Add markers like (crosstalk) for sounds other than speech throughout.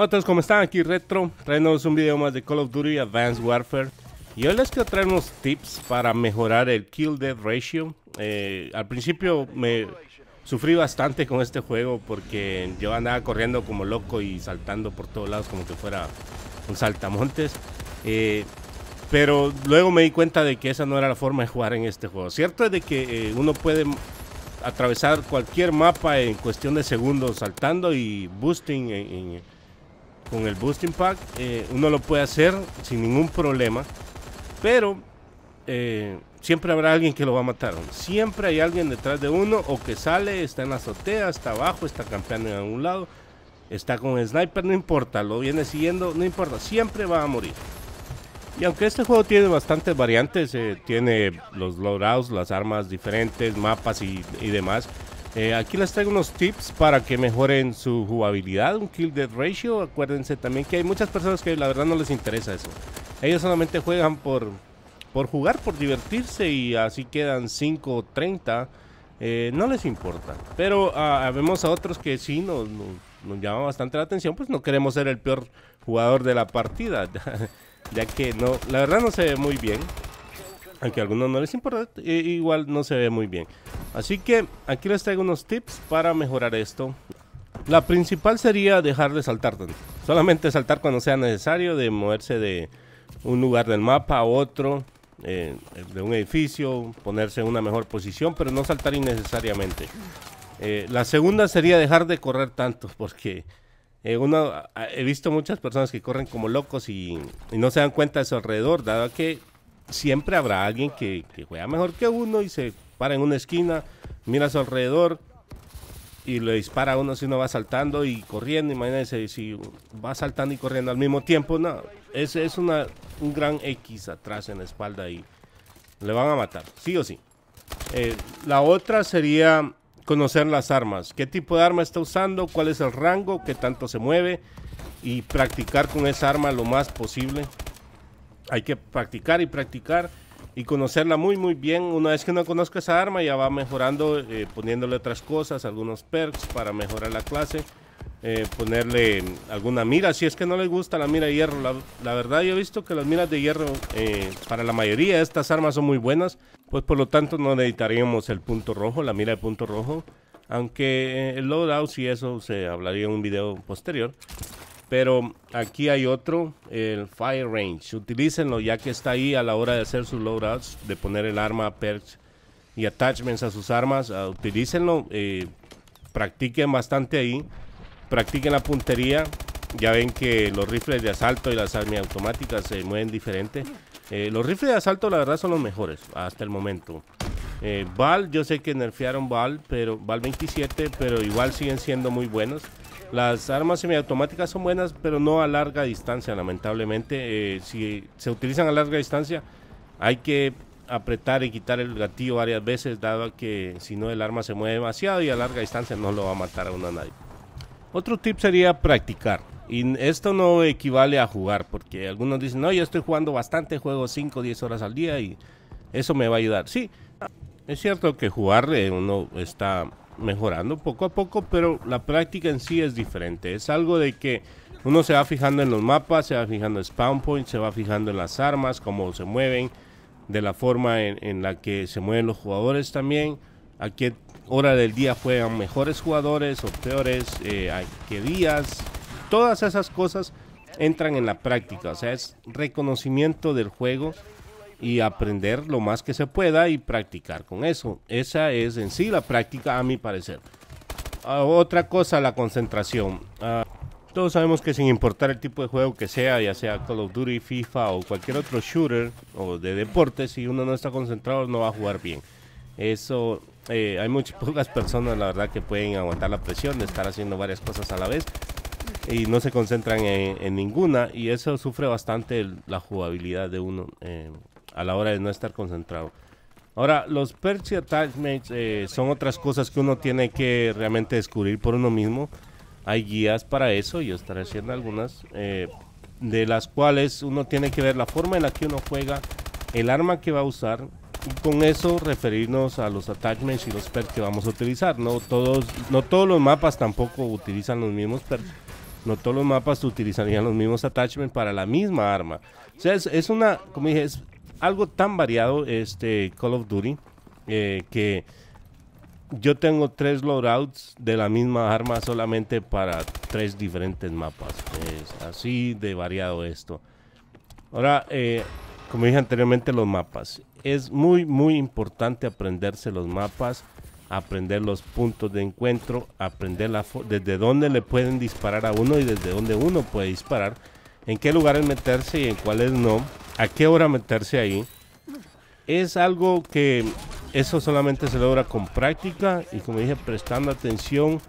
Hola a todos, ¿cómo están? Aquí Retro, trayéndonos un video más de Call of Duty Advanced Warfare. Y hoy les quiero traer unos tips para mejorar el Kill Death Ratio. Eh, al principio me sufrí bastante con este juego porque yo andaba corriendo como loco y saltando por todos lados como que fuera un saltamontes. Eh, pero luego me di cuenta de que esa no era la forma de jugar en este juego. Cierto es de que eh, uno puede atravesar cualquier mapa en cuestión de segundos saltando y boosting en con el Boosting Pack eh, uno lo puede hacer sin ningún problema, pero eh, siempre habrá alguien que lo va a matar. Siempre hay alguien detrás de uno o que sale, está en la azotea, está abajo, está campeando en algún lado, está con sniper, no importa, lo viene siguiendo, no importa, siempre va a morir. Y aunque este juego tiene bastantes variantes, eh, tiene los loadouts, las armas diferentes, mapas y demás, eh, aquí les traigo unos tips para que mejoren su jugabilidad, un kill death ratio. Acuérdense también que hay muchas personas que la verdad no les interesa eso. Ellos solamente juegan por, por jugar, por divertirse y así quedan 5 o 30. Eh, no les importa. Pero vemos ah, a otros que sí nos, nos, llama bastante la atención, pues no queremos ser el peor jugador de la partida. (laughs) ya que no, la verdad no se ve muy bien. Aunque a algunos no les importa, eh, igual no se ve muy bien. Así que aquí les traigo unos tips para mejorar esto. La principal sería dejar de saltar. Solamente saltar cuando sea necesario, de moverse de un lugar del mapa a otro, eh, de un edificio, ponerse en una mejor posición, pero no saltar innecesariamente. Eh, la segunda sería dejar de correr tanto, porque eh, uno, ah, he visto muchas personas que corren como locos y, no se dan cuenta de su alrededor, dado que siempre habrá alguien que, que juega mejor que uno y se para en una esquina, mira a su alrededor y le dispara a uno si uno va saltando y corriendo. Imagínense si va saltando y corriendo al mismo tiempo, no. Ese es una, un gran X atrás en la espalda y le van a matar, sí o sí. Eh, la otra sería conocer las armas. ¿Qué tipo de arma está usando? ¿Cuál es el rango? ¿Qué tanto se mueve? Y practicar con esa arma lo más posible. Hay que practicar y practicar y conocerla muy muy bien. Una vez que no conozca esa arma ya va mejorando, eh, poniéndole otras cosas, algunos perks para mejorar la clase. Eh, ponerle alguna mira, si es que no le gusta la mira de hierro. La, verdad yo he visto que las miras de hierro eh, para la mayoría de estas armas son muy buenas. Pues por lo tanto no necesitaríamos el punto rojo, la mira de punto rojo. Aunque el loadout si eso se hablaría en un video posterior. Pero aquí hay otro, el Fire Range. Utilícenlo ya que está ahí a la hora de hacer sus loadouts, de poner el arma, perch y attachments a sus armas. Ah, utilícenlo, eh, practiquen bastante ahí, practiquen la puntería. Ya ven que los rifles de asalto y las automáticas se mueven diferente. Eh, los rifles de asalto la verdad son los mejores hasta el momento. Eh, Val, yo sé que nerfearon Val, pero Val 27, pero igual siguen siendo muy buenos. Las armas semiautomáticas son buenas, pero no a larga distancia, lamentablemente. Eh, si se utilizan a larga distancia, hay que apretar y quitar el gatillo varias veces, dado que si no el arma se mueve demasiado y a larga distancia no lo va a matar a uno a nadie. Otro tip sería practicar. Y esto no equivale a jugar, porque algunos dicen, no, yo estoy jugando bastante, juego 5 o 10 horas al día y eso me va a ayudar. Sí, es cierto que jugar eh, uno está mejorando poco a poco, pero la práctica en sí es diferente. Es algo de que uno se va fijando en los mapas, se va fijando en spawn points, se va fijando en las armas, cómo se mueven, de la forma en, la que se mueven los jugadores también, a qué hora del día juegan mejores jugadores o peores, eh, a qué días. Todas esas cosas entran en la práctica, o sea, es reconocimiento del juego y aprender lo más que se pueda y practicar con eso. Esa es en sí la práctica a mi parecer. Ah, otra cosa, la concentración. Ah, todos sabemos que sin importar el tipo de juego que sea, ya sea Call of Duty, FIFA o cualquier otro shooter o de deporte, si uno no está concentrado no va a jugar bien. Eso, eh, hay muchas (laughs) pocas personas la verdad que pueden aguantar la presión de estar haciendo varias cosas a la vez y no se concentran en, ninguna y eso sufre bastante la jugabilidad de uno. Eh, a la hora de no estar concentrado. Ahora, los perks y attachments eh, son otras cosas que uno tiene que realmente descubrir por uno mismo. Hay guías para eso, yo estaré haciendo algunas, eh, de las cuales uno tiene que ver la forma en la que uno juega, el arma que va a usar, y con eso referirnos a los attachments y los perks que vamos a utilizar. No todos, no todos los mapas tampoco utilizan los mismos perks. No todos los mapas utilizarían los mismos attachments para la misma arma. O sea, es, es una, como dije, es algo tan variado este Call of Duty eh, que yo tengo tres loadouts de la misma arma solamente para tres diferentes mapas. así de variado esto. Ahora, eh, como dije anteriormente, los mapas. Es muy, muy importante aprenderse los mapas, aprender los puntos de encuentro, aprender desde dónde le pueden disparar a uno y desde dónde uno puede disparar, en qué lugares meterse y en cuáles no a qué hora meterse ahí, es algo que eso solamente se logra con práctica y como dije, prestando atención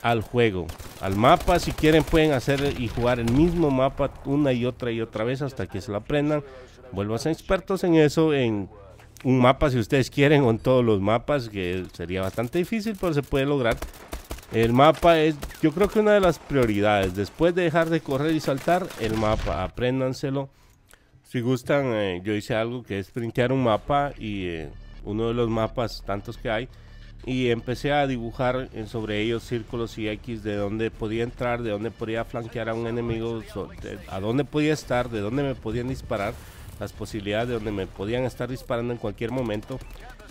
al juego, al mapa. Si quieren pueden hacer y jugar el mismo mapa una y otra y otra vez hasta que se lo aprendan. Vuelvan a ser expertos en eso, en un mapa si ustedes quieren o en todos los mapas, que sería bastante difícil, pero se puede lograr. El mapa es, yo creo que una de las prioridades. Después de dejar de correr y saltar, el mapa, apréndanselo si gustan, eh, yo hice algo que es printear un mapa y eh, uno de los mapas, tantos que hay, y empecé a dibujar sobre ellos círculos y X de dónde podía entrar, de dónde podía flanquear a un enemigo, a dónde podía estar, de dónde me podían disparar, las posibilidades de dónde me podían estar disparando en cualquier momento.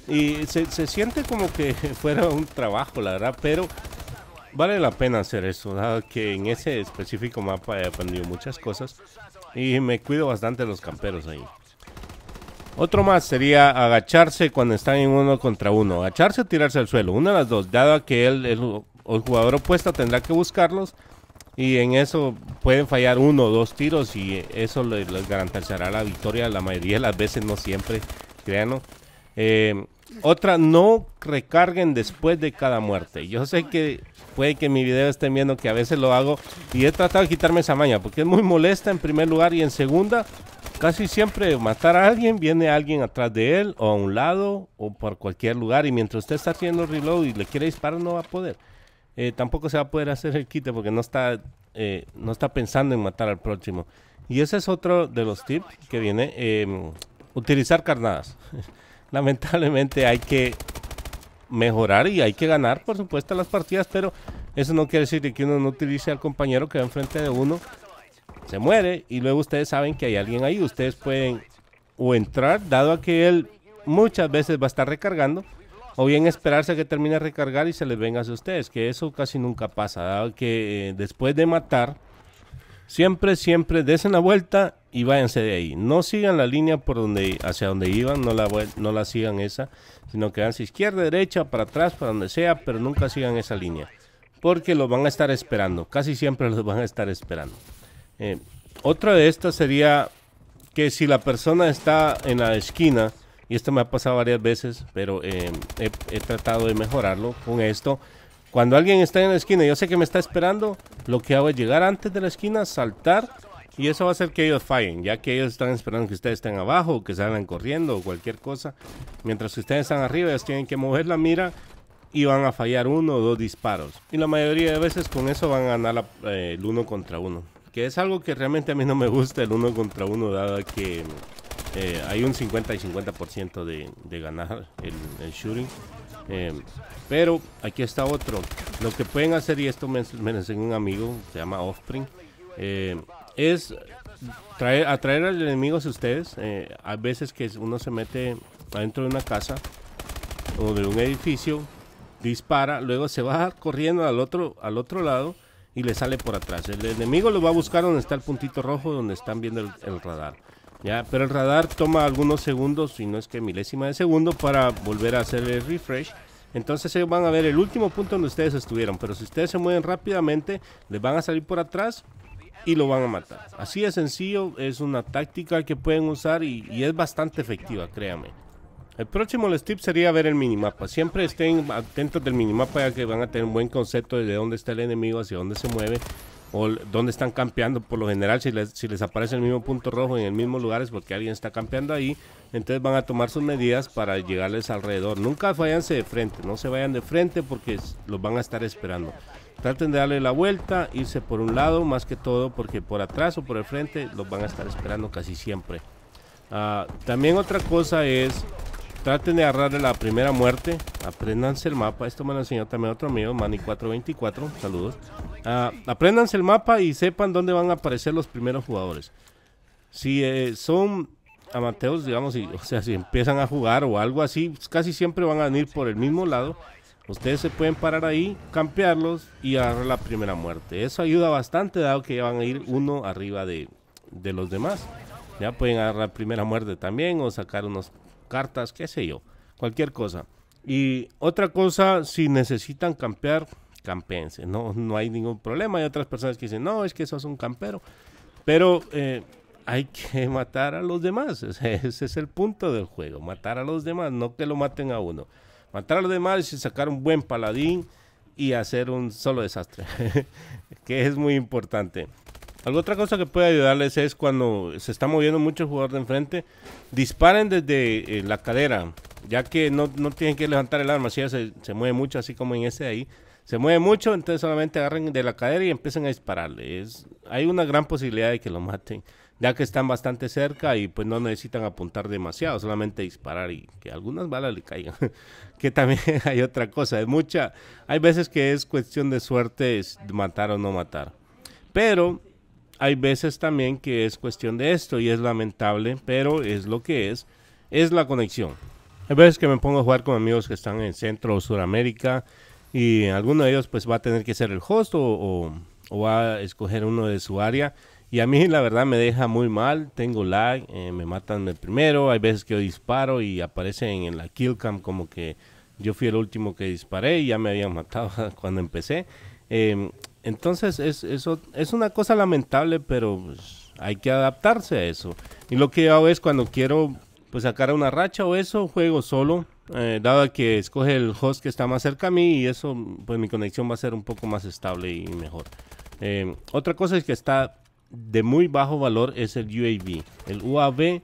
Y se, se siente como que (laughs) fuera un trabajo, la verdad, pero vale la pena hacer eso, dado que en ese específico mapa he aprendido muchas cosas y me cuido bastante los camperos ahí. Otro más sería agacharse cuando están en uno contra uno. Agacharse o tirarse al suelo. Una de las dos. Dado que el, jugador opuesto tendrá que buscarlos. Y en eso pueden fallar uno o dos tiros. Y eso les, les garantizará la victoria la mayoría de las veces, no siempre. Créanlo. Eh, otra, no recarguen después de cada muerte. Yo sé que puede que mi video estén viendo que a veces lo hago y he tratado de quitarme esa maña porque es muy molesta en primer lugar y en segunda, casi siempre matar a alguien, viene alguien atrás de él o a un lado o por cualquier lugar y mientras usted está haciendo reload y le quiere disparar no va a poder. Eh, tampoco se va a poder hacer el quite porque no está, eh, no está pensando en matar al próximo. Y ese es otro de los tips que viene, utilizar carnadas. (laughs) lamentablemente hay que mejorar y hay que ganar, por supuesto, las partidas, pero eso no quiere decir que uno no utilice al compañero que va enfrente de uno, se muere y luego ustedes saben que hay alguien ahí, ustedes pueden o entrar, dado a que él muchas veces va a estar recargando, o bien esperarse a que termine de recargar y se les venga a ustedes, que eso casi nunca pasa, dado que eh, después de matar Siempre, siempre, desen la vuelta y váyanse de ahí. No sigan la línea por donde, hacia donde iban, no la, no la sigan esa, sino que hacia izquierda, derecha, para atrás, para donde sea, pero nunca sigan esa línea. Porque los van a estar esperando, casi siempre los van a estar esperando. Eh, otra de estas sería que si la persona está en la esquina, y esto me ha pasado varias veces, pero eh, he, tratado de mejorarlo con esto, cuando alguien está en la esquina y yo sé que me está esperando, lo que hago es llegar antes de la esquina, saltar y eso va a hacer que ellos fallen, ya que ellos están esperando que ustedes estén abajo, que salgan corriendo o cualquier cosa. Mientras que ustedes están arriba, ellos tienen que mover la mira y van a fallar uno o dos disparos. Y la mayoría de veces con eso van a ganar eh, el uno contra uno. Que es algo que realmente a mí no me gusta el uno contra uno, dado que eh, hay un 50 y 50% de, de ganar el, el shooting. Eh, pero aquí está otro. Lo que pueden hacer, y esto me, enseñó un amigo, se llama Offspring, eh, es traer, atraer al enemigo a ustedes. Eh, a veces que uno se mete adentro de una casa o de un edificio, dispara, luego se va corriendo al otro, al otro lado y le sale por atrás. El enemigo lo va a buscar donde está el puntito rojo, donde están viendo el radar. Ya, pero el radar toma algunos segundos, si no es que milésima de segundo, para volver a hacer el refresh. Entonces ellos van a ver el último punto donde ustedes estuvieron. Pero si ustedes se mueven rápidamente, les van a salir por atrás y lo van a matar. Así de sencillo, es una táctica que pueden usar y, es bastante efectiva, créanme. El próximo les tip sería ver el minimapa. Siempre estén atentos del minimapa ya que van a tener un buen concepto de dónde está el enemigo, hacia dónde se mueve o dónde están campeando. Por lo general, si les, si les aparece el mismo punto rojo en el mismo lugar es porque alguien está campeando ahí. Entonces van a tomar sus medidas para llegarles alrededor. Nunca váyanse de frente, no se vayan de frente porque los van a estar esperando. Traten de darle la vuelta, irse por un lado más que todo porque por atrás o por el frente los van a estar esperando casi siempre. Ah, también otra cosa es Traten de agarrar la primera muerte. Apréndanse el mapa. Esto me lo enseñó también otro amigo, mani 424 Saludos. Ah, apréndanse el mapa y sepan dónde van a aparecer los primeros jugadores. Si eh, son amateurs, digamos, o sea, si empiezan a jugar o algo así, pues casi siempre van a venir por el mismo lado. Ustedes se pueden parar ahí, campearlos y agarrar la primera muerte. Eso ayuda bastante, dado que ya van a ir uno arriba de, de los demás. Ya pueden agarrar primera muerte también o sacar unos cartas, qué sé yo, cualquier cosa. Y otra cosa, si necesitan campear, campense, no, no hay ningún problema. Hay otras personas que dicen, no, es que eso es un campero, pero eh, hay que (laughs) matar a los demás, (laughs) ese, ese, es el punto del juego, matar a los demás, no que lo maten a uno. Matar a los demás y sacar un buen paladín y hacer un solo desastre, (laughs) que es muy importante. Algo otra cosa que puede ayudarles es cuando se está moviendo mucho el jugador de enfrente, disparen desde eh, la cadera, ya que no, tienen que levantar el arma, si ya se, mueve mucho, así como en ese ahí. Se mueve mucho, entonces solamente agarren de la cadera y empiecen a dispararle. hay una gran posibilidad de que lo maten, ya que están bastante cerca y pues no necesitan apuntar demasiado, solamente disparar y que algunas balas le caigan. (laughs) que también (laughs) hay otra cosa, es mucha. Hay veces que es cuestión de suerte matar o no matar. Pero hay veces también que es cuestión de esto y es lamentable, pero es lo que es, es la conexión. Hay veces que me pongo a jugar con amigos que están en Centro o Suramérica y alguno de ellos pues va a tener que ser el host o, va a escoger uno de su área y a mí (laughs) la verdad me deja muy mal, tengo lag, eh, me matan el primero, hay veces que yo disparo y aparecen en la kill cam como que yo fui el último que disparé y ya me habían matado (laughs) cuando empecé. Eh, entonces es, eso, es una cosa lamentable, pero pues, hay que adaptarse a eso. Y lo que hago es cuando quiero pues, sacar una racha o eso, juego solo, eh, dado que escoge el host que está más cerca a mí y eso, pues mi conexión va a ser un poco más estable y mejor. Eh, otra cosa es que está de muy bajo valor es el UAV. El UAV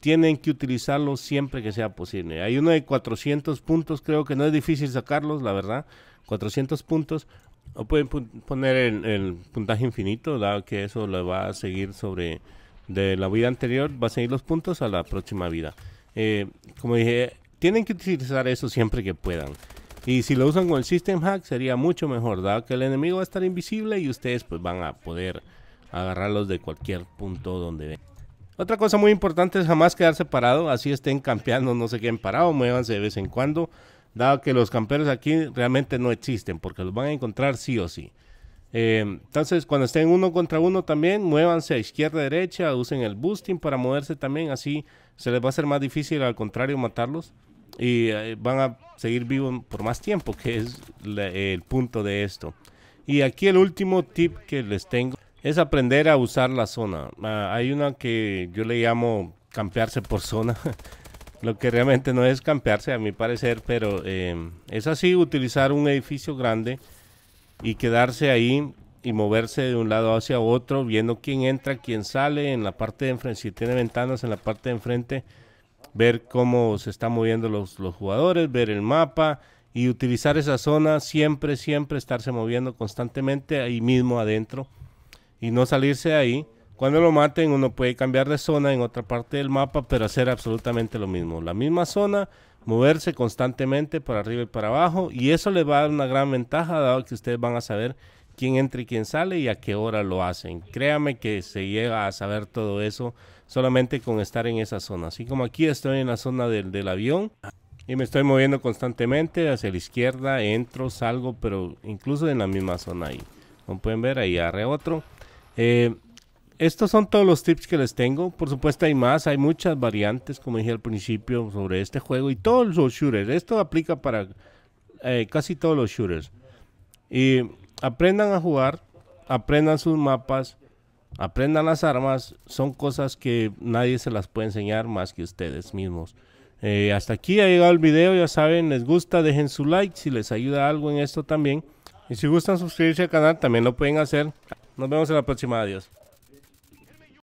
tienen que utilizarlo siempre que sea posible. Hay uno de 400 puntos, creo que no es difícil sacarlos, la verdad. 400 puntos o pueden poner el, puntaje infinito, dado que eso lo va a seguir sobre de la vida anterior, va a seguir los puntos a la próxima vida. Eh, como dije, tienen que utilizar eso siempre que puedan. Y si lo usan con el System Hack sería mucho mejor, dado que el enemigo va a estar invisible y ustedes pues van a poder agarrarlos de cualquier punto donde ven. Otra cosa muy importante es jamás quedarse parado así estén campeando, no se queden parados, muévanse de vez en cuando dado que los camperos aquí realmente no existen, porque los van a encontrar sí o sí. Eh, entonces, cuando estén uno contra uno también, muévanse a izquierda, derecha, usen el boosting para moverse también, así se les va a hacer más difícil, al contrario, matarlos. Y eh, van a seguir vivos por más tiempo, que es el punto de esto. Y aquí el último tip que les tengo es aprender a usar la zona. Ah, hay una que yo le llamo campearse por zona. (laughs) Lo que realmente no es campearse, a mi parecer, pero eh, es así, utilizar un edificio grande y quedarse ahí y moverse de un lado hacia otro, viendo quién entra, quién sale, en la parte de enfrente, si tiene ventanas en la parte de enfrente, ver cómo se están moviendo los, los jugadores, ver el mapa y utilizar esa zona siempre, siempre estarse moviendo constantemente ahí mismo adentro y no salirse de ahí cuando lo maten uno puede cambiar de zona en otra parte del mapa, pero hacer absolutamente lo mismo. La misma zona, moverse constantemente para arriba y para abajo y eso les va a dar una gran ventaja dado que ustedes van a saber quién entra y quién sale y a qué hora lo hacen. Créame que se llega a saber todo eso solamente con estar en esa zona. Así como aquí estoy en la zona del, avión y me estoy moviendo constantemente hacia la izquierda, entro, salgo, pero incluso en la misma zona ahí. Como pueden ver, ahí agarré otro. Eh, estos son todos los tips que les tengo. Por supuesto hay más, hay muchas variantes, como dije al principio, sobre este juego y todos los shooters. Esto aplica para eh, casi todos los shooters. Y aprendan a jugar, aprendan sus mapas, aprendan las armas. Son cosas que nadie se las puede enseñar más que ustedes mismos. Eh, hasta aquí ha llegado el video, ya saben, les gusta, dejen su like si les ayuda algo en esto también. Y si gustan suscribirse al canal, también lo pueden hacer. Nos vemos en la próxima, adiós.